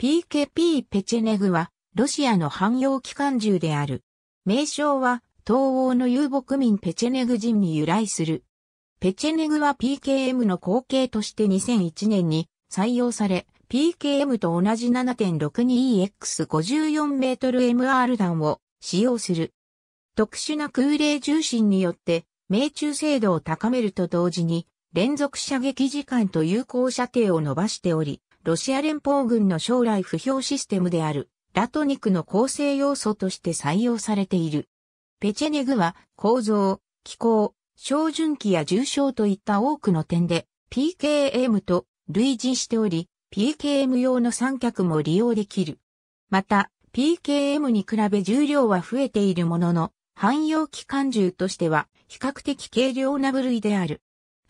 PKP ペチェネグは、ロシアの汎用機関銃である。名称は、東欧の遊牧民ペチェネグ人に由来する。ペチェネグは PKM の後継として2001年に採用され、PKM と同じ 7.62EX54m/MR 弾を使用する。特殊な空冷重心によって、命中精度を高めると同時に、連続射撃時間と有効射程を伸ばしており、ロシア連邦軍の将来不評システムである、ラトニクの構成要素として採用されている。ペチェネグは構造、気候、照準器や重症といった多くの点で PKM と類似しており、PKM 用の三脚も利用できる。また、PKM に比べ重量は増えているものの、汎用機関銃としては比較的軽量な部類である。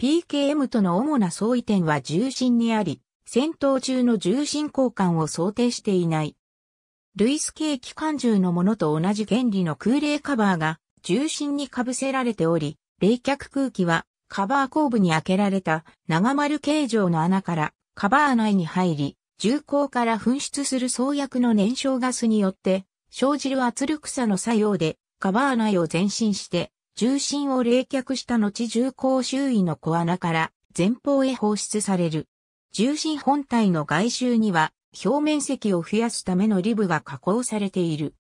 PKM との主な相違点は重心にあり、戦闘中の重心交換を想定していない。ルイス系機関銃のものと同じ原理の空冷カバーが重心に被せられており、冷却空気はカバー後部に開けられた長丸形状の穴からカバー内に入り、銃口から噴出する創薬の燃焼ガスによって生じる圧力差の作用でカバー内を前進して重心を冷却した後銃口周囲の小穴から前方へ放出される。重心本体の外周には表面積を増やすためのリブが加工されている。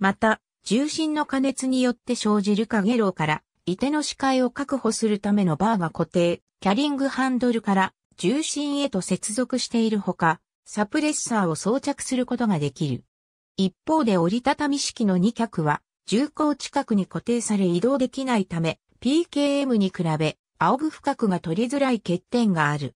また、重心の加熱によって生じる影炉から、いての視界を確保するためのバーが固定、キャリングハンドルから重心へと接続しているほか、サプレッサーを装着することができる。一方で折りたたみ式の2脚は、重厚近くに固定され移動できないため、PKM に比べ、仰ぐ深くが取りづらい欠点がある。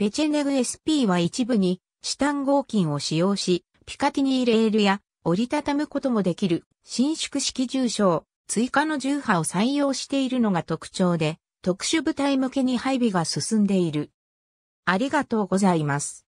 ペチェネグ SP は一部にチタン合金を使用し、ピカティニーレールや折りたたむこともできる伸縮式重症、追加の重波を採用しているのが特徴で、特殊部隊向けに配備が進んでいる。ありがとうございます。